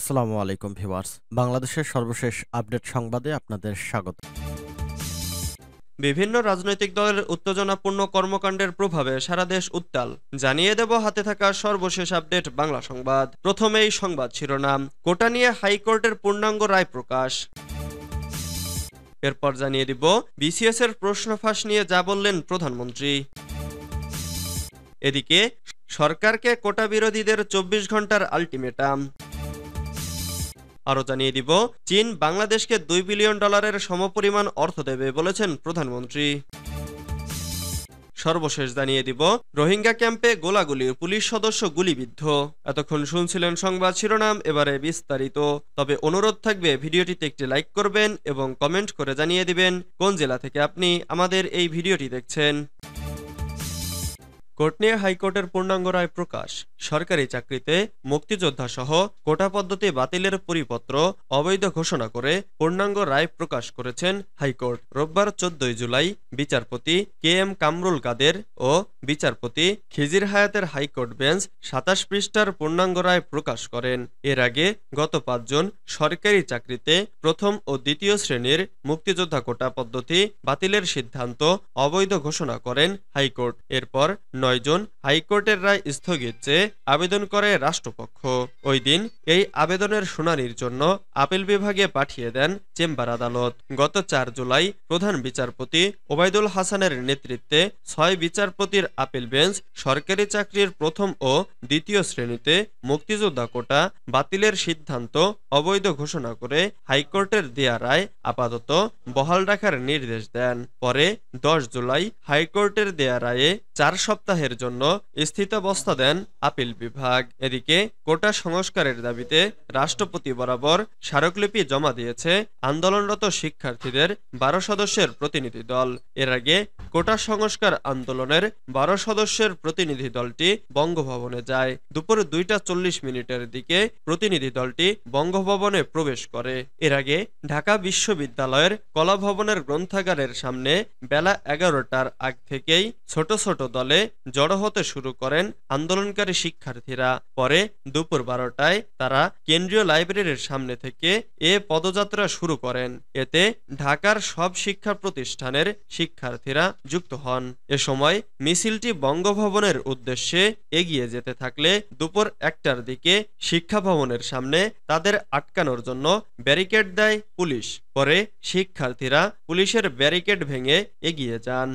আসসালামু আলাইকুম ভিওয়ার্স বাংলাদেশের সর্বশেষ আপডেট সংবাদে আপনাদের স্বাগত বিভিন্ন রাজনৈতিক দলের উত্তেজনাপূর্ণ কর্মকাণ্ডের প্রভাবে সারা দেশ উত্তাল জানিয়ে দেব হাতে থাকা সর্বশেষ আপডেট বাংলা সংবাদ প্রথমেই সংবাদ শিরোনাম কোটা নিয়ে হাইকোর্টের পূর্ণাঙ্গ রায় প্রকাশ এরপর জানিয়ে দিব বিসিএস এর প্রশ্ন ফাঁস নিয়ে যা বললেন প্রধানমন্ত্রী এদিকে সরকারকে কোটা বিরোধীদের চব্বিশ ঘন্টার আলটিমেটাম আরও জানিয়ে দিব চীন বাংলাদেশকে দুই বিলিয়ন ডলারের সমপরিমাণ অর্থ দেবে বলেছেন প্রধানমন্ত্রী সর্বশেষ জানিয়ে দিব রোহিঙ্গা ক্যাম্পে গোলাগুলি পুলিশ সদস্য গুলিবিদ্ধ এতক্ষণ শুনছিলেন সংবাদ শিরোনাম এবারে বিস্তারিত তবে অনুরোধ থাকবে ভিডিওটিতে একটি লাইক করবেন এবং কমেন্ট করে জানিয়ে দিবেন কোন জেলা থেকে আপনি আমাদের এই ভিডিওটি দেখছেন কোটনিয়া হাইকোর্টের পূর্ণাঙ্গ রায় প্রকাশ সরকারি চাকরিতে মুক্তিযোদ্ধা সহ কোটা পদ্ধতি বাতিলের পরিপত্র অবৈধ ঘোষণা করে পূর্ণাঙ্গ রায় প্রকাশ করেছেন হাইকোর্ট রোববার চোদ্দই জুলাই বিচারপতি কে এম কামরুল কাদের ও বিচারপতি খিজির হায়াতের হাইকোর্ট বেঞ্চ সাতাশ পৃষ্ঠার পূর্ণাঙ্গ রায় প্রকাশ করেন এর আগে গত পাঁচজন সরকারি চাকরিতে প্রথম ও দ্বিতীয় শ্রেণীর মুক্তিযোদ্ধা কোটা পদ্ধতি বাতিলের সিদ্ধান্ত অবৈধ ঘোষণা করেন হাইকোর্ট এরপর নয়জন হাইকোর্টের রায় স্থগিত চেয়ে আবেদন করে রাষ্ট্রপক্ষ ওই দিন এই আবেদনের শুনানির জন্য আপিল বিভাগে পাঠিয়ে দেন চেম্বার আদালত গত চার জুলাই প্রধান বিচারপতি ওবায়দুল হাসানের নেতৃত্বে ছয় বিচারপতির আপিল বেঞ্চ সরকারি চাকরির প্রথম ও দ্বিতীয় শ্রেণীতে মুক্তিযোদ্ধা কোটা বাতিলের সিদ্ধান্ত অবৈধ ঘোষণা করে হাইকোর্টের দেয়া রায় আপাতত বহাল রাখার নির্দেশ দেন পরে দশ জুলাই হাইকোর্টের দেয়া রায়ে চার সপ্তাহের জন্য স্থিতাবস্থা দেন আপিল বিভাগ এদিকে কোটা সংস্কারের দাবিতে রাষ্ট্রপতি বরাবর স্মারকলিপি জমা দিয়েছে আন্দোলনরত শিক্ষার্থীদের বারো সদস্যের প্রতিনিধি দল এর আগে কোটা সংস্কার আন্দোলনের বারো সদস্যের প্রতিনিধি দলটি বঙ্গভবনে যায় দুপুরে দুইটা চল্লিশ মিনিটের দিকে প্রতিনিধি দলটি বঙ্গভবনে প্রবেশ করে এর আগে ঢাকা বিশ্ববিদ্যালয়ের কলাভবনের গ্রন্থাগারের সামনে বেলা এগারোটার আগ থেকেই ছোট ছোট দলে জড়ো হতে শুরু করেন আন্দোলনকারী শিক্ষার্থীরা পরে দুপুর বারোটায় তারা কেন্দ্রীয় লাইব্রেরির সামনে থেকে এ পদযাত্রা শুরু করেন এতে ঢাকার সব শিক্ষা প্রতিষ্ঠানের শিক্ষার্থীরা যুক্ত হন এ সময় মিছিল মিছিলটি বঙ্গভবনের উদ্দেশ্যে এগিয়ে যেতে থাকলে দুপুর একটার দিকে শিক্ষা ভবনের সামনে তাদের আটকানোর জন্য ব্যারিকেড দেয় পুলিশ পরে শিক্ষার্থীরা পুলিশের ব্যারিকেড ভেঙে এগিয়ে যান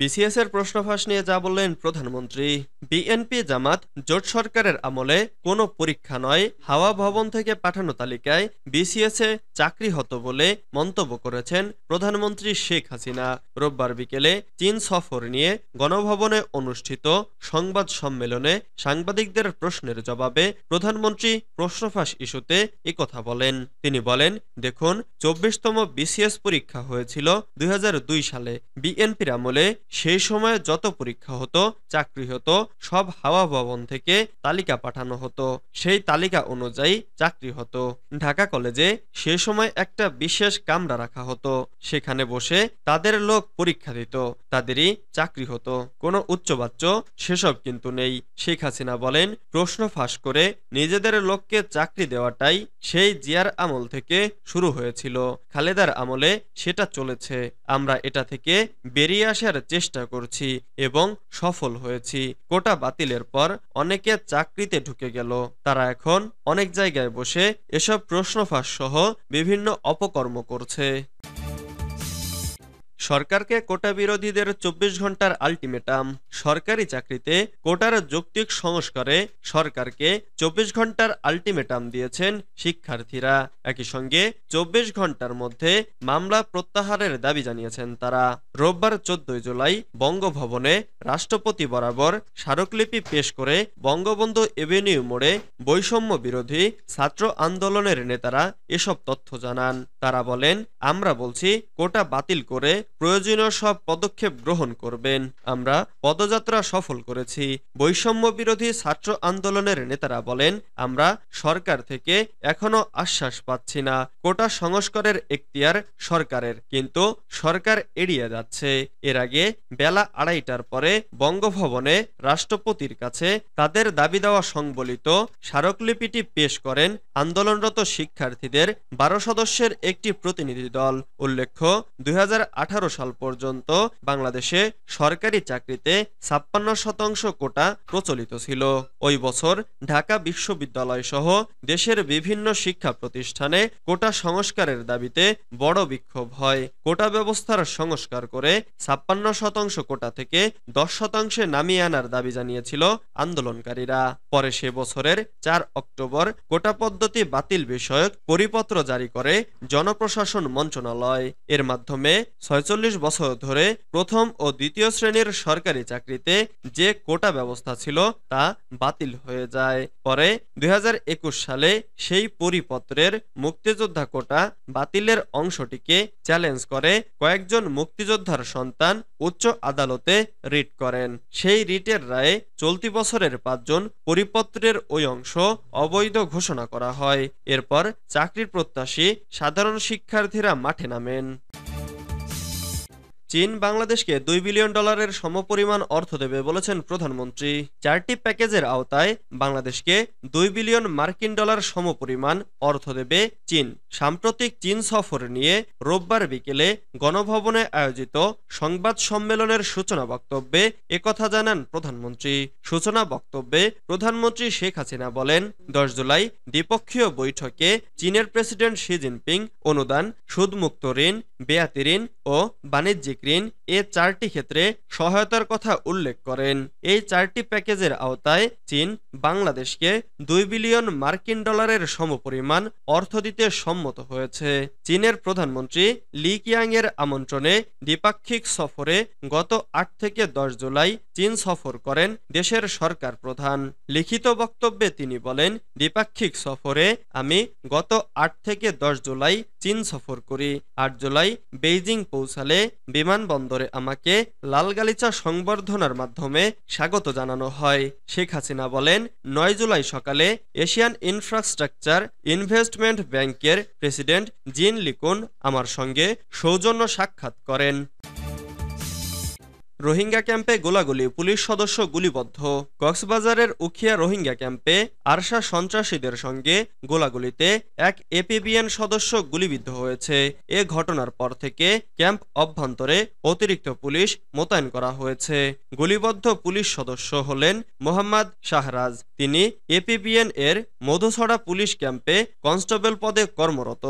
বিসিএস এর প্রশ্ন ফাঁস নিয়ে যা বললেন প্রধানমন্ত্রী বিএনপি জামাত জোট সরকারের আমলে কোনো পরীক্ষা নয় হাওয়া ভবন থেকে পাঠানো তালিকায় বিসিএস এ চাকরি হতো বলে মন্তব্য করেছেন প্রধানমন্ত্রী শেখ হাসিনা রোববার বিকেলে চীন সফর নিয়ে গণভবনে অনুষ্ঠিত সংবাদ সম্মেলনে সাংবাদিকদের প্রশ্নের জবাবে প্রধানমন্ত্রী প্রশ্ন ফাঁস ইস্যুতে কথা বলেন তিনি বলেন দেখুন চব্বিশতম বিসিএস পরীক্ষা হয়েছিল দুই সালে বিএনপির আমলে সেই সময়ে যত পরীক্ষা হতো চাকরি হতো সব হাওয়া ভবন থেকে তালিকা পাঠানো হতো সেই তালিকা অনুযায়ী চাকরি হতো ঢাকা কলেজে সে সময় একটা বিশেষ কামরা রাখা হতো সেখানে বসে তাদের লোক পরীক্ষা দিত তাদেরই চাকরি হতো কোনো উচ্চবাচ্য সেসব কিন্তু নেই শেখ হাসিনা বলেন প্রশ্ন ফাঁস করে নিজেদের লোককে চাকরি দেওয়াটাই সেই জিয়ার আমল থেকে শুরু হয়েছিল খালেদার আমলে সেটা চলেছে আমরা এটা থেকে বেরিয়ে আসার চেষ্টা চেষ্টা করছি এবং সফল হয়েছি কোটা বাতিলের পর অনেকে চাকরিতে ঢুকে গেল তারা এখন অনেক জায়গায় বসে এসব প্রশ্ন ফাঁস সহ বিভিন্ন অপকর্ম করছে সরকারকে কোটা বিরোধীদের চব্বিশ ঘন্টার আলটিমেটাম সরকারি চাকরিতে কোটার যৌক্তিক সংস্কারে সরকারকে চব্বিশ ঘন্টার আলটিমেটাম দিয়েছেন শিক্ষার্থীরা একই সঙ্গে চব্বিশ ঘন্টার মধ্যে মামলা প্রত্যাহারের দাবি জানিয়েছেন তারা রোববার চোদ্দই জুলাই বঙ্গভবনে রাষ্ট্রপতি বরাবর স্মারকলিপি পেশ করে বঙ্গবন্ধু এভিনিউ মোড়ে বৈষম্য বিরোধী ছাত্র আন্দোলনের নেতারা এসব তথ্য জানান তারা বলেন আমরা বলছি কোটা বাতিল করে প্রয়োজনীয় সব পদক্ষেপ গ্রহণ করবেন আমরা পদযাত্রা সফল করেছি বৈষম্য বিরোধী ছাত্র আন্দোলনের নেতারা বলেন আমরা সরকার থেকে এখনো আশ্বাস পাচ্ছি না কোটা সংস্কারের এখতিয়ার সরকারের কিন্তু সরকার এড়িয়ে যাচ্ছে এর আগে বেলা আড়াইটার পরে বঙ্গভবনে রাষ্ট্রপতির কাছে তাদের দাবি দেওয়া সংবলিত স্মারকলিপিটি পেশ করেন আন্দোলনরত শিক্ষার্থীদের বারো সদস্যের একটি প্রতিনিধি দল উল্লেখ্য দুই সাল পর্যন্ত বাংলাদেশে সরকারি চাকরিতে ছাপ্পান্ন শতাংশ কোটা প্রচলিত ছিল ওই বছর ঢাকা বিশ্ববিদ্যালয় সহ দেশের বিভিন্ন শিক্ষা প্রতিষ্ঠানে কোটা সংস্কারের দাবিতে বড় বিক্ষোভ হয় কোটা ব্যবস্থার সংস্কার করে ছাপ্পান্ন শতাংশ কোটা থেকে দশ শতাংশে নামিয়ে আনার দাবি জানিয়েছিল আন্দোলনকারীরা পরে সে বছরের চার অক্টোবর কোটা পদ্ধতি বাতিল বিষয়ক পরিপত্র জারি করে জনপ্রশাসন মন্ত্রণালয় এর মাধ্যমে ছয় চল্লিশ বছর ধরে প্রথম ও দ্বিতীয় শ্রেণীর সরকারি চাকরিতে যে কোটা ব্যবস্থা ছিল তা বাতিল হয়ে যায় পরে দুই সালে সেই পরিপত্রের মুক্তিযোদ্ধা কোটা বাতিলের অংশটিকে চ্যালেঞ্জ করে কয়েকজন মুক্তিযোদ্ধার সন্তান উচ্চ আদালতে রিট করেন সেই রিটের রায়ে চলতি বছরের পাঁচজন পরিপত্রের ওই অংশ অবৈধ ঘোষণা করা হয় এরপর চাকরির প্রত্যাশী সাধারণ শিক্ষার্থীরা মাঠে নামেন চীন বাংলাদেশকে দুই বিলিয়ন ডলারের সমপরিমাণ অর্থ দেবে বলেছেন প্রধানমন্ত্রী চারটি প্যাকেজের আওতায় বাংলাদেশকে দুই বিলিয়ন মার্কিন ডলার সমপরিমাণ অর্থ দেবে চীন সাম্প্রতিক চীন সফর নিয়ে রোববার বিকেলে গণভবনে আয়োজিত সংবাদ সম্মেলনের সূচনা বক্তব্যে একথা জানান প্রধানমন্ত্রী সূচনা বক্তব্যে প্রধানমন্ত্রী শেখ হাসিনা বলেন দশ জুলাই দ্বিপক্ষীয় বৈঠকে চীনের প্রেসিডেন্ট শি জিনপিং অনুদান সুদমুক্ত ঋণ বেয়াতি ঋণ ও বাণিজ্যিক Green এ চারটি ক্ষেত্রে সহায়তার কথা উল্লেখ করেন এই চারটি প্যাকেজের আওতায় চীন বাংলাদেশকে দুই বিলিয়ন মার্কিন ডলারের সমপরিমাণ অর্থ দিতে সম্মত হয়েছে চীনের প্রধানমন্ত্রী লি কিয়াং এর আমন্ত্রণে দ্বিপাক্ষিক সফরে গত আট থেকে দশ জুলাই চীন সফর করেন দেশের সরকার প্রধান লিখিত বক্তব্যে তিনি বলেন দ্বিপাক্ষিক সফরে আমি গত আট থেকে দশ জুলাই চীন সফর করি আট জুলাই বেইজিং পৌঁছালে বিমানবন্দরে বছরে আমাকে লাল গালিচা সংবর্ধনার মাধ্যমে স্বাগত জানানো হয় শেখ হাসিনা বলেন নয় জুলাই সকালে এশিয়ান ইনফ্রাস্ট্রাকচার ইনভেস্টমেন্ট ব্যাংকের প্রেসিডেন্ট জিন লিকুন আমার সঙ্গে সৌজন্য সাক্ষাৎ করেন রোহিঙ্গা ক্যাম্পে গোলাগুলি পুলিশ সদস্য গুলিবদ্ধ কক্সবাজারের উখিয়া রোহিঙ্গা ক্যাম্পে আরশা সন্ত্রাসীদের সঙ্গে গোলাগুলিতে এক এপিবিএন সদস্য গুলিবিদ্ধ হয়েছে এ ঘটনার পর থেকে ক্যাম্প অভ্যন্তরে অতিরিক্ত পুলিশ মোতায়েন করা হয়েছে গুলিবদ্ধ পুলিশ সদস্য হলেন মোহাম্মদ শাহরাজ তিনি এপিবিএন এর মধুছড়া পুলিশ ক্যাম্পে কনস্টেবল পদে কর্মরত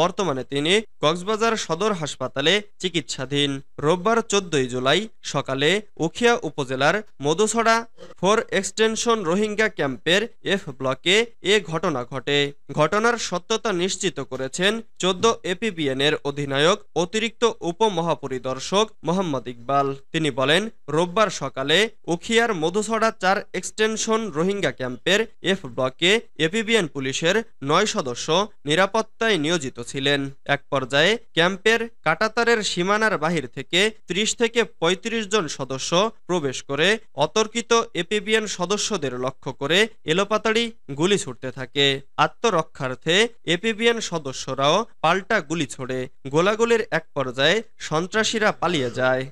বর্তমানে তিনি কক্সবাজার সদর হাসপাতালে চিকিৎসাধীন রোববার চোদ্দই জুলাই সকালে উখিয়া উপজেলার মধুসড়া ফোর এক্সটেনশন রোহিঙ্গা ক্যাম্পের এফ ব্লকে এ ঘটনা ঘটে ঘটনার সত্যতা নিশ্চিত করেছেন চোদ্দ এপিবিএনের অধিনায়ক অতিরিক্ত উপমহাপরিদর্শক মোহাম্মদ ইকবাল তিনি বলেন রোববার সকালে উখিয়ার মধুসড়া চার এক্সটেনশন রোহিঙ্গা ক্যাম্পের এফ ব্লকে এপিবিএন পুলিশের নয় সদস্য নিরাপত্তায় নিয়োজিত ছিলেন এক পর্যায়ে ক্যাম্পের কাটাতারের সীমানার বাহির থেকে ত্রিশ থেকে পঁয়ত্রিশ জন সদস্য প্রবেশ করে অতর্কিত এপিবিএন সদস্যদের লক্ষ্য করে এলোপাতাড়ি গুলি ছুটতে থাকে আত্মরক্ষার্থে এপিবিএন সদস্যরাও পাল্টা গুলি ছোড়ে গোলাগুলির এক পর্যায়ে সন্ত্রাসীরা পালিয়ে যায়